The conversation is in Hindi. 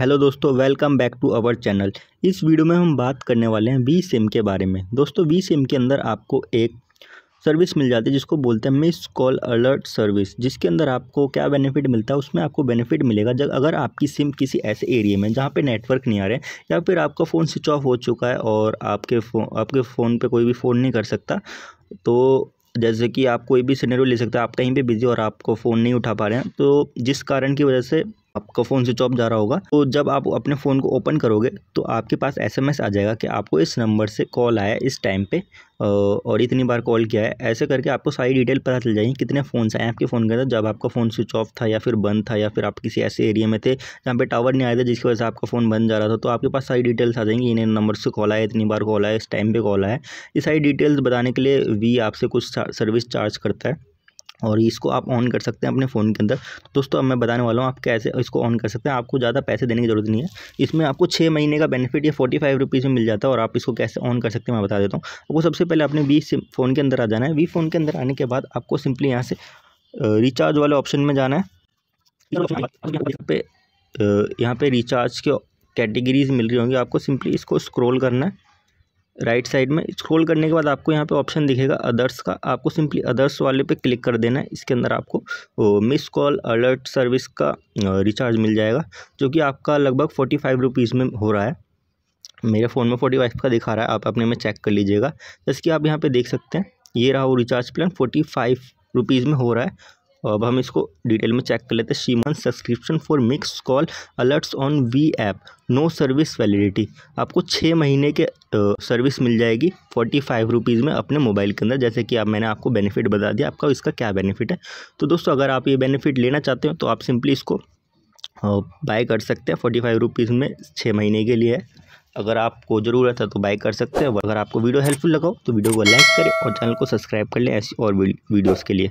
हेलो दोस्तों welcome back to our channel इस वीडियो में हम बात करने वाले हैं वी सिम के बारे में दोस्तों वी सिम के अंदर आपको एक सर्विस मिल जाती है जिसको बोलते हैं मिस कॉल अलर्ट सर्विस जिसके अंदर आपको क्या बेनिफिट मिलता है उसमें आपको बेनिफिट मिलेगा जब अगर आपकी सिम किसी ऐसे एरिया में जहाँ पे नेटवर्क नहीं आ रहे या फिर आपका फ़ोन स्विच ऑफ हो चुका है और आपके फ़ोन आपके फ़ोन पे कोई भी फ़ोन नहीं कर सकता तो जैसे कि आप कोई भी सिनेरियो ले सकते हैं आप कहीं पे बिजी और आपको फ़ोन नहीं उठा पा रहे हैं तो जिस कारण की वजह से आपका फ़ोन स्विच ऑफ जा रहा होगा तो जब आप अपने फ़ोन को ओपन करोगे तो आपके पास एसएमएस आ जाएगा कि आपको इस नंबर से कॉल आया इस टाइम पे और इतनी बार कॉल किया है ऐसे करके आपको सारी डिटेल पता चल जाएगी कितने फ़ोन आए आपके फ़ोन के अंदर जब आपका फ़ोन स्विच ऑफ था या फिर बंद था या फिर आप किसी ऐसे एरिया में थे जहाँ पे टावर नहीं आया था जिसकी वजह से आपका फ़ोन बंद जा रहा था तो आपके पास सारी डिटेल्स आ जाएंगी इन्हें नंबर से कॉल आया इतनी बार कॉल आया इस टाइम पर कॉल आया ये सारी डिटेल्स बताने के लिए वी आपसे कुछ सर्विस चार्ज करता है और इसको आप ऑन कर सकते हैं अपने फ़ोन के अंदर दोस्तों अब मैं बताने वाला हूँ आप कैसे इसको ऑन कर सकते हैं आपको ज़्यादा पैसे देने की ज़रूरत नहीं है इसमें आपको छः महीने का बेनिफिट ये फोर्टी फाइव रुपीज़ में मिल जाता है और आप इसको कैसे ऑन कर सकते हैं मैं बता देता हूँ आपको सबसे पहले अपने वी फ़ोन के अंदर आ जाना है वी फ़ोन के अंदर आने के बाद आपको सिंपली यहाँ से रिचार्ज वाले ऑप्शन में जाना है पे यहाँ पे रिचार्ज के कैटेगरीज मिल रही होंगी आपको सिंपली इसको स्क्रोल करना है राइट साइड में स्क्रॉल करने के बाद आपको यहाँ पे ऑप्शन दिखेगा अदर्स का आपको सिंपली अदर्स वाले पे क्लिक कर देना है इसके अंदर आपको मिस कॉल अलर्ट सर्विस का रिचार्ज मिल जाएगा जो कि आपका लगभग फोर्टी फाइव रुपीज़ में हो रहा है मेरे फ़ोन में फोर्टी फाइव का दिखा रहा है आप अपने में चेक कर लीजिएगा जैसे कि आप यहाँ पर देख सकते हैं ये रहा वो recharge plan forty five rupees में हो रहा है अब हम इसको डिटेल में चेक कर लेते हैं सीमान subscription for mix call alerts on V app no service validity आपको छः महीने के सर्विस मिल जाएगी फोर्टी फाइव रुपीज़ में अपने मोबाइल के अंदर जैसे कि आप मैंने आपको बेनिफिट बता दिया आपका इसका क्या बेनिफिट है तो दोस्तों अगर आप ये बेनिफिट लेना चाहते हो तो आप सिंपली इसको बाय कर सकते हैं फोर्टी फाइव रुपीज़ में छः महीने के लिए है अगर आपको ज़रूरत है तो बाय कर सकते हैं अगर आपको वीडियो हेल्पफुल लगाओ तो वीडियो को लाइक करें और चैनल को सब्सक्राइब कर लें ऐसी और वीडियोज़ के लिए